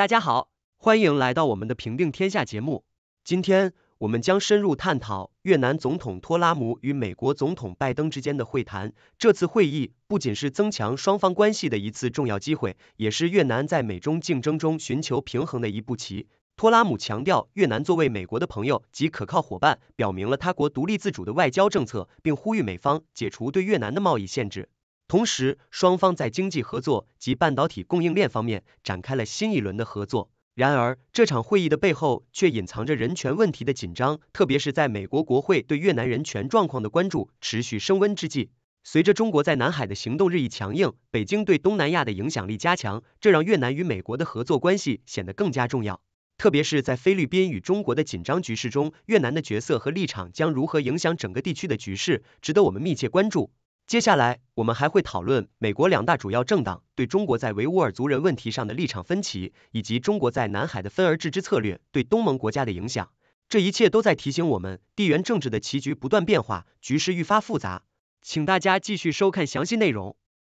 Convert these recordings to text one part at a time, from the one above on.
大家好，欢迎来到我们的《平定天下》节目。今天我们将深入探讨越南总统托拉姆与美国总统拜登之间的会谈。这次会议不仅是增强双方关系的一次重要机会，也是越南在美中竞争中寻求平衡的一步棋。托拉姆强调，越南作为美国的朋友及可靠伙伴，表明了他国独立自主的外交政策，并呼吁美方解除对越南的贸易限制。同时，双方在经济合作及半导体供应链方面展开了新一轮的合作。然而，这场会议的背后却隐藏着人权问题的紧张，特别是在美国国会对越南人权状况的关注持续升温之际。随着中国在南海的行动日益强硬，北京对东南亚的影响力加强，这让越南与美国的合作关系显得更加重要。特别是在菲律宾与中国的紧张局势中，越南的角色和立场将如何影响整个地区的局势，值得我们密切关注。接下来，我们还会讨论美国两大主要政党对中国在维吾尔族人问题上的立场分歧，以及中国在南海的分而治之策略对东盟国家的影响。这一切都在提醒我们，地缘政治的棋局不断变化，局势愈发复杂。请大家继续收看详细内容。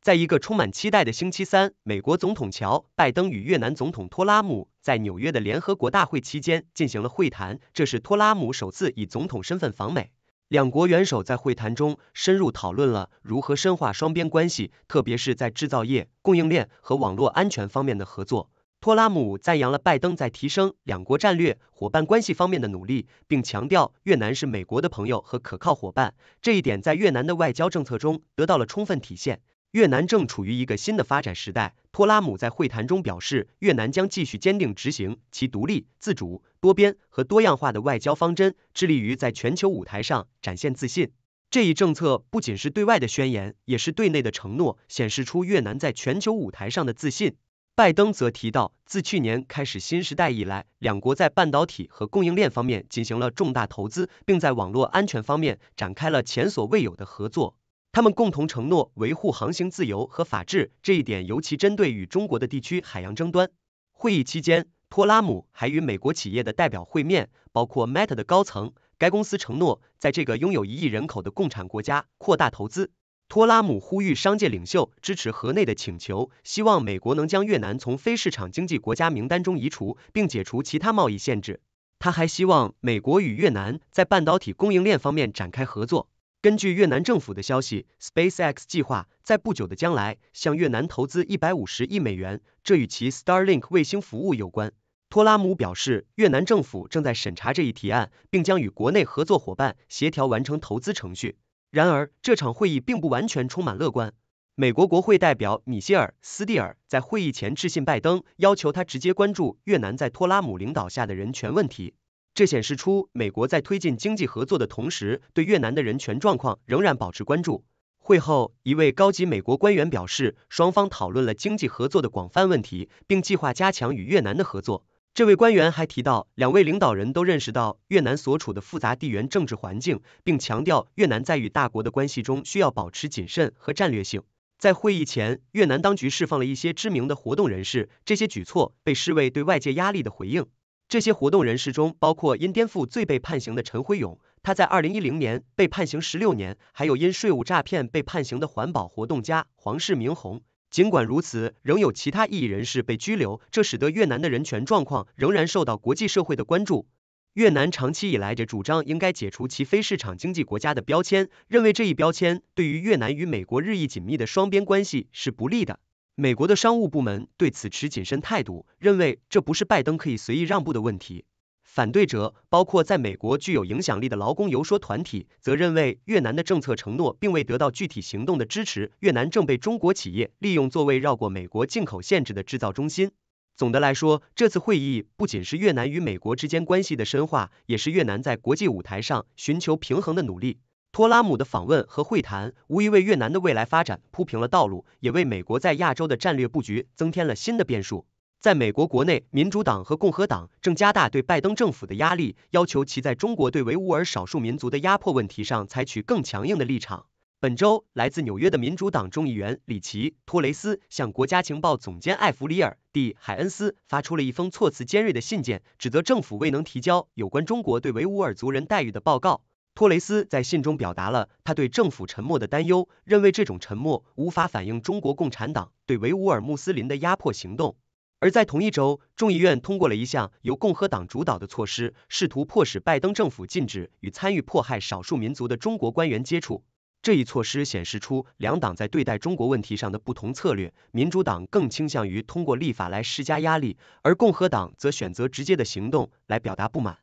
在一个充满期待的星期三，美国总统乔·拜登与越南总统托拉姆在纽约的联合国大会期间进行了会谈，这是托拉姆首次以总统身份访美。两国元首在会谈中深入讨论了如何深化双边关系，特别是在制造业、供应链和网络安全方面的合作。托拉姆赞扬了拜登在提升两国战略伙伴关系方面的努力，并强调越南是美国的朋友和可靠伙伴，这一点在越南的外交政策中得到了充分体现。越南正处于一个新的发展时代。托拉姆在会谈中表示，越南将继续坚定执行其独立、自主、多边和多样化的外交方针，致力于在全球舞台上展现自信。这一政策不仅是对外的宣言，也是对内的承诺，显示出越南在全球舞台上的自信。拜登则提到，自去年开始新时代以来，两国在半导体和供应链方面进行了重大投资，并在网络安全方面展开了前所未有的合作。他们共同承诺维护航行自由和法治，这一点尤其针对与中国的地区海洋争端。会议期间，托拉姆还与美国企业的代表会面，包括 Meta 的高层。该公司承诺在这个拥有一亿人口的共产国家扩大投资。托拉姆呼吁商界领袖支持河内的请求，希望美国能将越南从非市场经济国家名单中移除，并解除其他贸易限制。他还希望美国与越南在半导体供应链方面展开合作。根据越南政府的消息，SpaceX 计划在不久的将来向越南投资150亿美元，这与其 Starlink 卫星服务有关。托拉姆表示，越南政府正在审查这一提案，并将与国内合作伙伴协调完成投资程序。然而，这场会议并不完全充满乐观。美国国会代表米歇尔·斯蒂尔在会议前致信拜登，要求他直接关注越南在托拉姆领导下的人权问题。这显示出美国在推进经济合作的同时，对越南的人权状况仍然保持关注。会后，一位高级美国官员表示，双方讨论了经济合作的广泛问题，并计划加强与越南的合作。这位官员还提到，两位领导人都认识到越南所处的复杂地缘政治环境，并强调越南在与大国的关系中需要保持谨慎和战略性。在会议前，越南当局释放了一些知名的活动人士，这些举措被视为对外界压力的回应。这些活动人士中包括因颠覆罪被判刑的陈辉勇，他在二零一零年被判刑十六年，还有因税务诈骗被判刑的环保活动家黄世明红。尽管如此，仍有其他异议人士被拘留，这使得越南的人权状况仍然受到国际社会的关注。越南长期以来的主张应该解除其非市场经济国家的标签，认为这一标签对于越南与美国日益紧密的双边关系是不利的。美国的商务部门对此持谨慎态度，认为这不是拜登可以随意让步的问题。反对者包括在美国具有影响力的劳工游说团体，则认为越南的政策承诺并未得到具体行动的支持。越南正被中国企业利用作为绕过美国进口限制的制造中心。总的来说，这次会议不仅是越南与美国之间关系的深化，也是越南在国际舞台上寻求平衡的努力。托拉姆的访问和会谈无疑为越南的未来发展铺平了道路，也为美国在亚洲的战略布局增添了新的变数。在美国国内，民主党和共和党正加大对拜登政府的压力，要求其在中国对维吾尔少数民族的压迫问题上采取更强硬的立场。本周，来自纽约的民主党众议员里奇·托雷斯向国家情报总监艾弗里尔蒂·海恩斯发出了一封措辞尖锐的信件，指责政府未能提交有关中国对维吾尔族人待遇的报告。托雷斯在信中表达了他对政府沉默的担忧，认为这种沉默无法反映中国共产党对维吾尔穆斯林的压迫行动。而在同一周，众议院通过了一项由共和党主导的措施，试图迫使拜登政府禁止与参与迫害少数民族的中国官员接触。这一措施显示出两党在对待中国问题上的不同策略：民主党更倾向于通过立法来施加压力，而共和党则选择直接的行动来表达不满。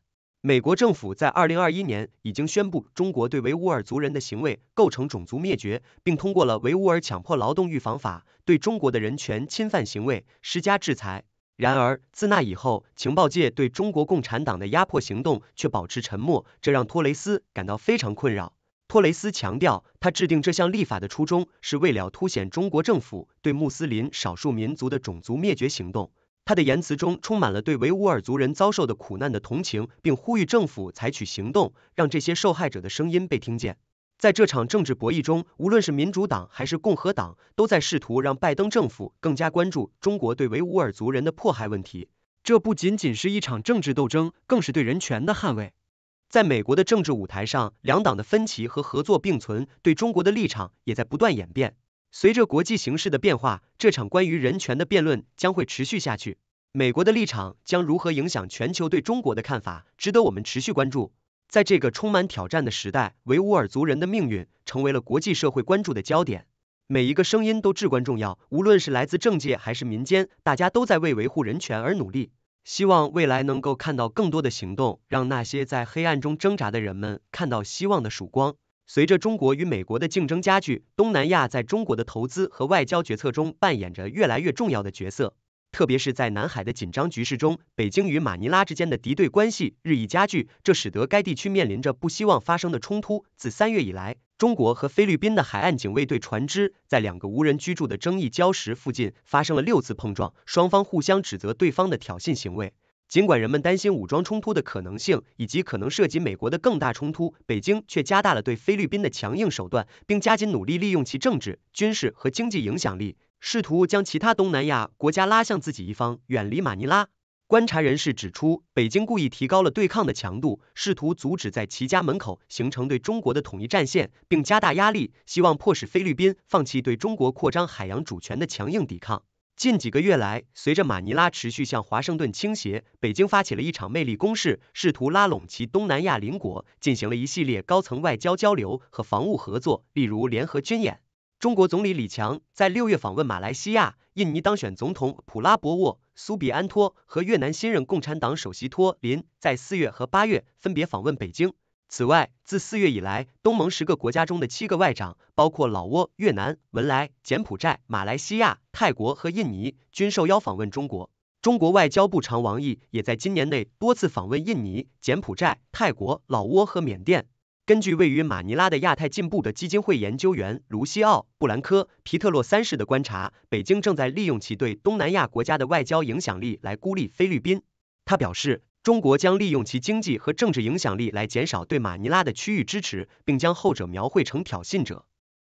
美国政府在二零二一年已经宣布，中国对维吾尔族人的行为构成种族灭绝，并通过了《维吾尔强迫劳动预防法》，对中国的人权侵犯行为施加制裁。然而，自那以后，情报界对中国共产党的压迫行动却保持沉默，这让托雷斯感到非常困扰。托雷斯强调，他制定这项立法的初衷是为了凸显中国政府对穆斯林少数民族的种族灭绝行动。他的言辞中充满了对维吾尔族人遭受的苦难的同情，并呼吁政府采取行动，让这些受害者的声音被听见。在这场政治博弈中，无论是民主党还是共和党，都在试图让拜登政府更加关注中国对维吾尔族人的迫害问题。这不仅仅是一场政治斗争，更是对人权的捍卫。在美国的政治舞台上，两党的分歧和合作并存，对中国的立场也在不断演变。随着国际形势的变化，这场关于人权的辩论将会持续下去。美国的立场将如何影响全球对中国的看法，值得我们持续关注。在这个充满挑战的时代，维吾尔族人的命运成为了国际社会关注的焦点。每一个声音都至关重要，无论是来自政界还是民间，大家都在为维护人权而努力。希望未来能够看到更多的行动，让那些在黑暗中挣扎的人们看到希望的曙光。随着中国与美国的竞争加剧，东南亚在中国的投资和外交决策中扮演着越来越重要的角色。特别是在南海的紧张局势中，北京与马尼拉之间的敌对关系日益加剧，这使得该地区面临着不希望发生的冲突。自三月以来，中国和菲律宾的海岸警卫队船只在两个无人居住的争议礁石附近发生了六次碰撞，双方互相指责对方的挑衅行为。尽管人们担心武装冲突的可能性以及可能涉及美国的更大冲突，北京却加大了对菲律宾的强硬手段，并加紧努力利用其政治、军事和经济影响力，试图将其他东南亚国家拉向自己一方，远离马尼拉。观察人士指出，北京故意提高了对抗的强度，试图阻止在其家门口形成对中国的统一战线，并加大压力，希望迫使菲律宾放弃对中国扩张海洋主权的强硬抵抗。近几个月来，随着马尼拉持续向华盛顿倾斜，北京发起了一场魅力攻势，试图拉拢其东南亚邻国，进行了一系列高层外交交流和防务合作，例如联合军演。中国总理李强在六月访问马来西亚、印尼，当选总统普拉博沃·苏比安托和越南新任共产党首席托林在四月和八月分别访问北京。此外，自四月以来，东盟十个国家中的七个外长，包括老挝、越南、文莱、柬埔寨、马来西亚、泰国和印尼，均受邀访问中国。中国外交部长王毅也在今年内多次访问印尼、柬埔寨、泰国、老挝和缅甸。根据位于马尼拉的亚太进步的基金会研究员卢西奥·布兰科·皮特洛三世的观察，北京正在利用其对东南亚国家的外交影响力来孤立菲律宾。他表示。中国将利用其经济和政治影响力来减少对马尼拉的区域支持，并将后者描绘成挑衅者。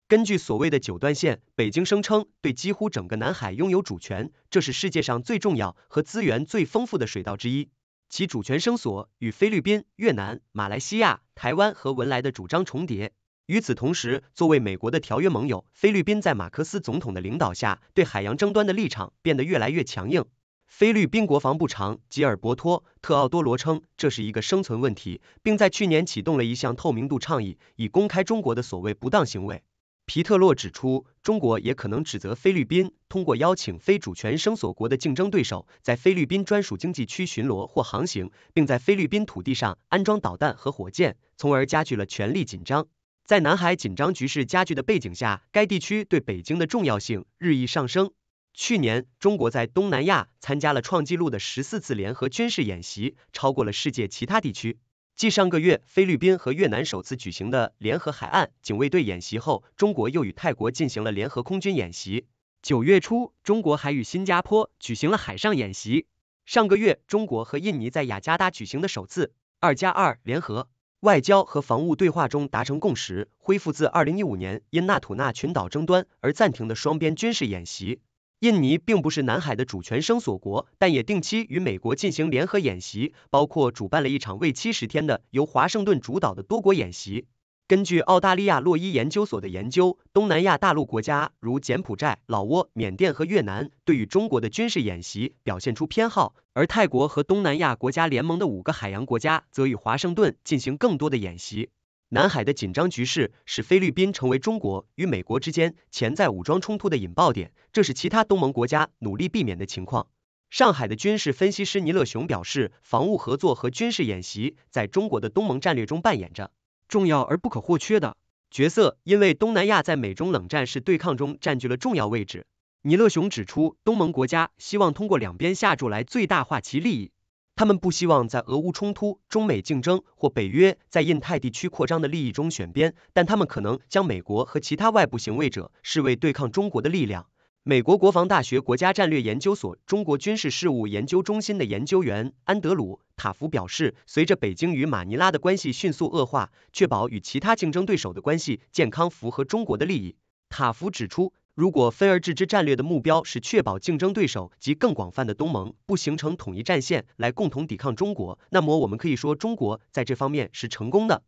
根据所谓的九段线，北京声称对几乎整个南海拥有主权，这是世界上最重要和资源最丰富的水道之一。其主权声索与菲律宾、越南、马来西亚、台湾和文莱的主张重叠。与此同时，作为美国的条约盟友，菲律宾在马克思总统的领导下，对海洋争端的立场变得越来越强硬。菲律宾国防部长吉尔伯托·特奥多罗称，这是一个生存问题，并在去年启动了一项透明度倡议，以公开中国的所谓不当行为。皮特洛指出，中国也可能指责菲律宾通过邀请非主权生索国的竞争对手在菲律宾专属经济区巡逻或航行，并在菲律宾土地上安装导弹和火箭，从而加剧了权力紧张。在南海紧张局势加剧的背景下，该地区对北京的重要性日益上升。去年，中国在东南亚参加了创纪录的十四次联合军事演习，超过了世界其他地区。继上个月菲律宾和越南首次举行的联合海岸警卫队演习后，中国又与泰国进行了联合空军演习。九月初，中国还与新加坡举行了海上演习。上个月，中国和印尼在雅加达举行的首次“二加二”联合外交和防务对话中达成共识，恢复自二零一五年因纳土纳群岛争端而暂停的双边军事演习。印尼并不是南海的主权生索国，但也定期与美国进行联合演习，包括主办了一场为期十天的由华盛顿主导的多国演习。根据澳大利亚洛伊研究所的研究，东南亚大陆国家如柬埔寨、老挝、缅甸和越南，对于中国的军事演习表现出偏好，而泰国和东南亚国家联盟的五个海洋国家则与华盛顿进行更多的演习。南海的紧张局势使菲律宾成为中国与美国之间潜在武装冲突的引爆点，这是其他东盟国家努力避免的情况。上海的军事分析师尼勒雄表示，防务合作和军事演习在中国的东盟战略中扮演着重要而不可或缺的角色，因为东南亚在美中冷战式对抗中占据了重要位置。尼勒雄指出，东盟国家希望通过两边下注来最大化其利益。他们不希望在俄乌冲突、中美竞争或北约在印太地区扩张的利益中选边，但他们可能将美国和其他外部行为者视为对抗中国的力量。美国国防大学国家战略研究所中国军事事务研究中心的研究员安德鲁·塔夫表示，随着北京与马尼拉的关系迅速恶化，确保与其他竞争对手的关系健康符合中国的利益。塔夫指出。如果分而治之战略的目标是确保竞争对手及更广泛的东盟不形成统一战线来共同抵抗中国，那么我们可以说中国在这方面是成功的。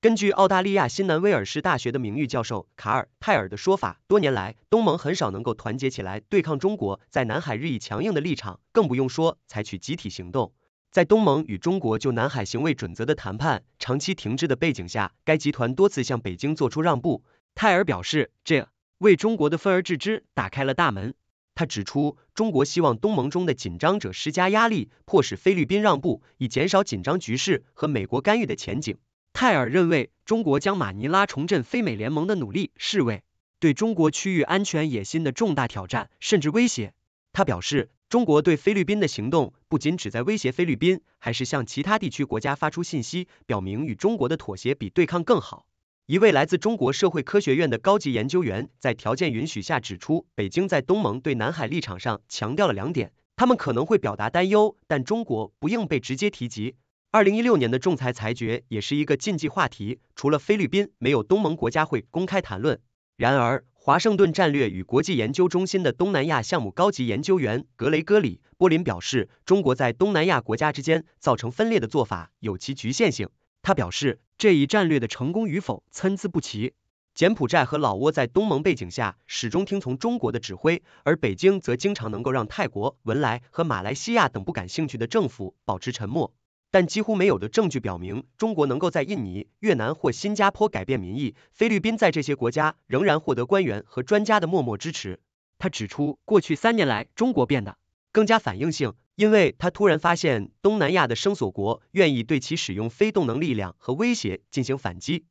根据澳大利亚新南威尔士大学的名誉教授卡尔泰尔的说法，多年来东盟很少能够团结起来对抗中国在南海日益强硬的立场，更不用说采取集体行动。在东盟与中国就南海行为准则的谈判长期停滞的背景下，该集团多次向北京做出让步。泰尔表示，这为中国的分而治之打开了大门。他指出，中国希望东盟中的紧张者施加压力，迫使菲律宾让步，以减少紧张局势和美国干预的前景。泰尔认为，中国将马尼拉重振非美联盟的努力视为对中国区域安全野心的重大挑战，甚至威胁。他表示，中国对菲律宾的行动不仅旨在威胁菲律宾，还是向其他地区国家发出信息，表明与中国的妥协比对抗更好。一位来自中国社会科学院的高级研究员在条件允许下指出，北京在东盟对南海立场上强调了两点，他们可能会表达担忧，但中国不应被直接提及。二零一六年的仲裁裁决也是一个禁忌话题，除了菲律宾，没有东盟国家会公开谈论。然而，华盛顿战略与国际研究中心的东南亚项目高级研究员格雷戈里·波林表示，中国在东南亚国家之间造成分裂的做法有其局限性。他表示，这一战略的成功与否参差不齐。柬埔寨和老挝在东盟背景下始终听从中国的指挥，而北京则经常能够让泰国、文莱和马来西亚等不感兴趣的政府保持沉默。但几乎没有的证据表明中国能够在印尼、越南或新加坡改变民意。菲律宾在这些国家仍然获得官员和专家的默默支持。他指出，过去三年来，中国变得更加反应性。因为他突然发现东南亚的声索国愿意对其使用非动能力量和威胁进行反击，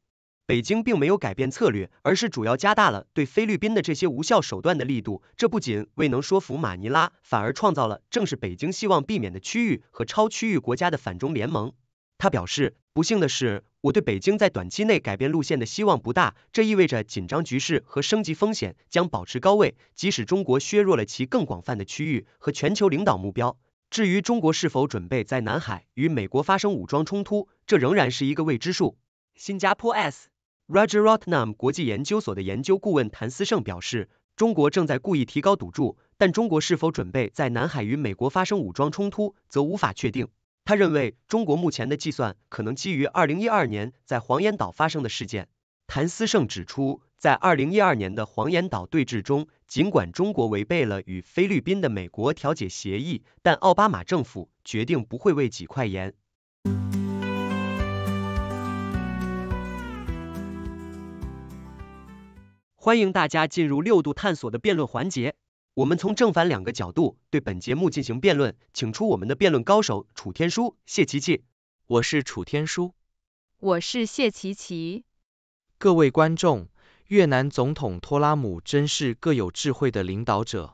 北京并没有改变策略，而是主要加大了对菲律宾的这些无效手段的力度。这不仅未能说服马尼拉，反而创造了正是北京希望避免的区域和超区域国家的反中联盟。他表示，不幸的是，我对北京在短期内改变路线的希望不大，这意味着紧张局势和升级风险将保持高位，即使中国削弱了其更广泛的区域和全球领导目标。至于中国是否准备在南海与美国发生武装冲突，这仍然是一个未知数。新加坡 S Rajaratnam 国际研究所的研究顾问谭思胜表示，中国正在故意提高赌注，但中国是否准备在南海与美国发生武装冲突，则无法确定。他认为，中国目前的计算可能基于二零一二年在黄岩岛发生的事件。谭思胜指出。在二零一二年的黄岩岛对峙中，尽管中国违背了与菲律宾的美国调解协议，但奥巴马政府决定不会为几块盐。欢迎大家进入六度探索的辩论环节，我们从正反两个角度对本节目进行辩论，请出我们的辩论高手楚天舒、谢琪琪。我是楚天舒，我是谢琪琪，各位观众。越南总统托拉姆真是个有智慧的领导者，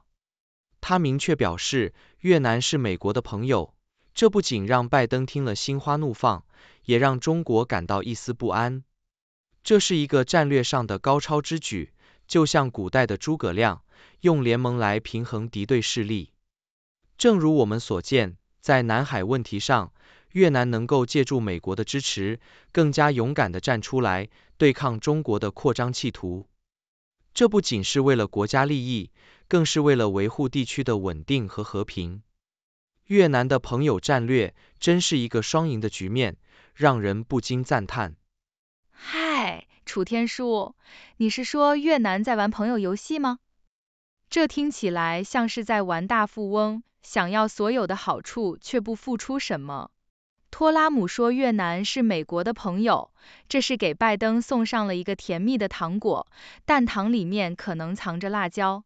他明确表示越南是美国的朋友，这不仅让拜登听了心花怒放，也让中国感到一丝不安。这是一个战略上的高超之举，就像古代的诸葛亮用联盟来平衡敌对势力。正如我们所见，在南海问题上。越南能够借助美国的支持，更加勇敢的站出来对抗中国的扩张企图。这不仅是为了国家利益，更是为了维护地区的稳定和和平。越南的朋友战略真是一个双赢的局面，让人不禁赞叹。嗨，楚天舒，你是说越南在玩朋友游戏吗？这听起来像是在玩大富翁，想要所有的好处却不付出什么。托拉姆说，越南是美国的朋友，这是给拜登送上了一个甜蜜的糖果，但糖里面可能藏着辣椒。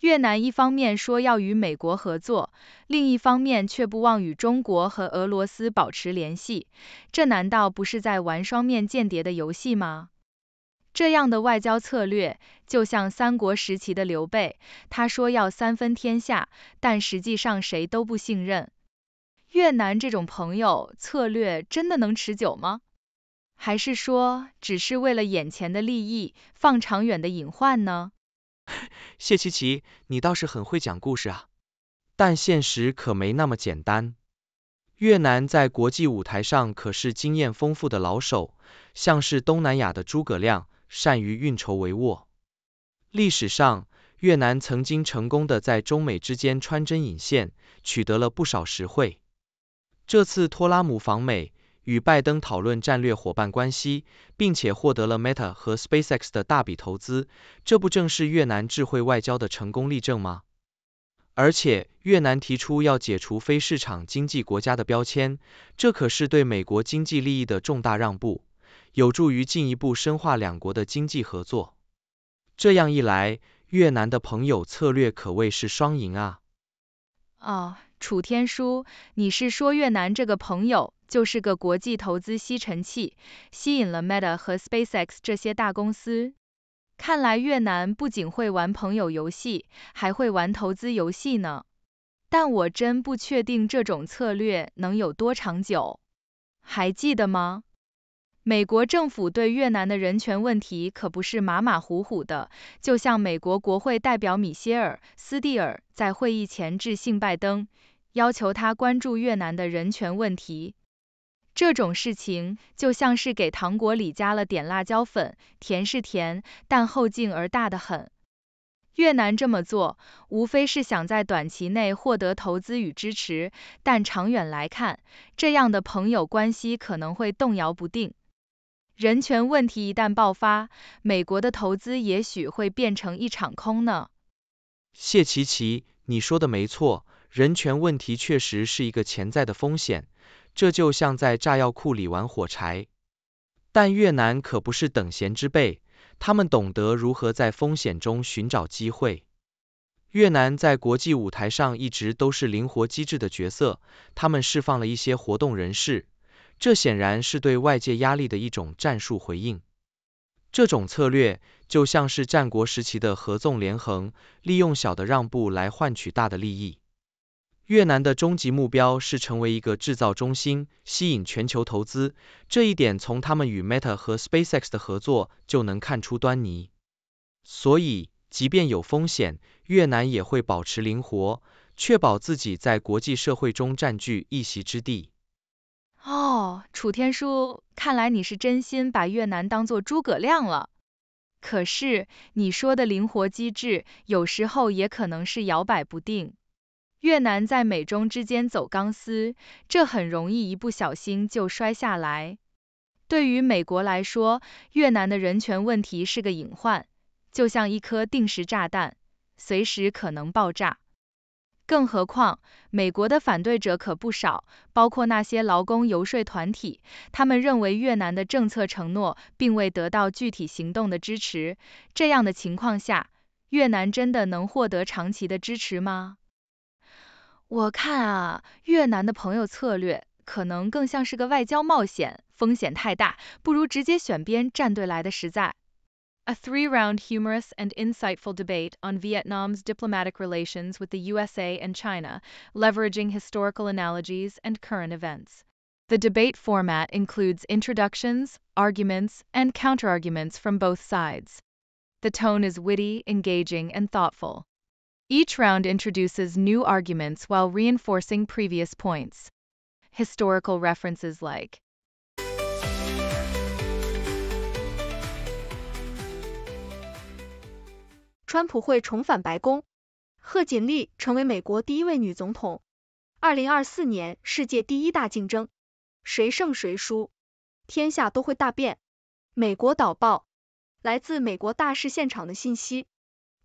越南一方面说要与美国合作，另一方面却不忘与中国和俄罗斯保持联系，这难道不是在玩双面间谍的游戏吗？这样的外交策略就像三国时期的刘备，他说要三分天下，但实际上谁都不信任。越南这种朋友策略真的能持久吗？还是说只是为了眼前的利益，放长远的隐患呢？谢琪琪，你倒是很会讲故事啊，但现实可没那么简单。越南在国际舞台上可是经验丰富的老手，像是东南亚的诸葛亮，善于运筹帷幄。历史上，越南曾经成功的在中美之间穿针引线，取得了不少实惠。这次托拉姆访美，与拜登讨论战略伙伴关系，并且获得了 Meta 和 SpaceX 的大笔投资，这不正是越南智慧外交的成功例证吗？而且越南提出要解除非市场经济国家的标签，这可是对美国经济利益的重大让步，有助于进一步深化两国的经济合作。这样一来，越南的朋友策略可谓是双赢啊！哦。楚天舒，你是说越南这个朋友就是个国际投资吸尘器，吸引了 Meta 和 SpaceX 这些大公司？看来越南不仅会玩朋友游戏，还会玩投资游戏呢。但我真不确定这种策略能有多长久。还记得吗？美国政府对越南的人权问题可不是马马虎虎的，就像美国国会代表米歇尔·斯蒂尔在会议前致信拜登。要求他关注越南的人权问题，这种事情就像是给糖果里加了点辣椒粉，甜是甜，但后劲儿大得很。越南这么做，无非是想在短期内获得投资与支持，但长远来看，这样的朋友关系可能会动摇不定。人权问题一旦爆发，美国的投资也许会变成一场空呢。谢奇奇，你说的没错。人权问题确实是一个潜在的风险，这就像在炸药库里玩火柴。但越南可不是等闲之辈，他们懂得如何在风险中寻找机会。越南在国际舞台上一直都是灵活机智的角色，他们释放了一些活动人士，这显然是对外界压力的一种战术回应。这种策略就像是战国时期的合纵连横，利用小的让步来换取大的利益。越南的终极目标是成为一个制造中心，吸引全球投资。这一点从他们与 Meta 和 SpaceX 的合作就能看出端倪。所以，即便有风险，越南也会保持灵活，确保自己在国际社会中占据一席之地。哦，楚天舒，看来你是真心把越南当作诸葛亮了。可是，你说的灵活机制，有时候也可能是摇摆不定。越南在美中之间走钢丝，这很容易一不小心就摔下来。对于美国来说，越南的人权问题是个隐患，就像一颗定时炸弹，随时可能爆炸。更何况，美国的反对者可不少，包括那些劳工游说团体，他们认为越南的政策承诺并未得到具体行动的支持。这样的情况下，越南真的能获得长期的支持吗？我看啊，越南的朋友策略可能更像是个外交冒险，风险太大，不如直接选边站队来的实在。A three round humorous and insightful debate on Vietnam's diplomatic relations with the USA and China, leveraging historical analogies and current events. The debate format includes introductions, arguments, and counterarguments from both sides. The tone is witty, engaging, and thoughtful. Each round introduces new arguments while reinforcing previous points. Historical references like 川普会重返白宫，贺锦丽成为美国第一位女总统。二零二四年世界第一大竞争，谁胜谁输，天下都会大变。美国导报，来自美国大事现场的信息。